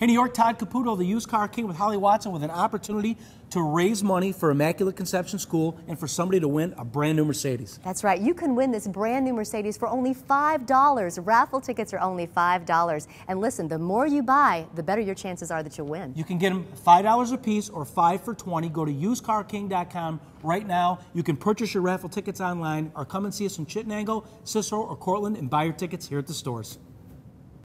In New York, Todd Caputo, the used car king with Holly Watson, with an opportunity to raise money for Immaculate Conception School and for somebody to win a brand new Mercedes. That's right. You can win this brand new Mercedes for only $5. Raffle tickets are only $5. And listen, the more you buy, the better your chances are that you'll win. You can get them $5 a piece or 5 for 20. Go to usedcarking.com right now. You can purchase your raffle tickets online or come and see us in Chittenango, Cicero, or Cortland and buy your tickets here at the stores.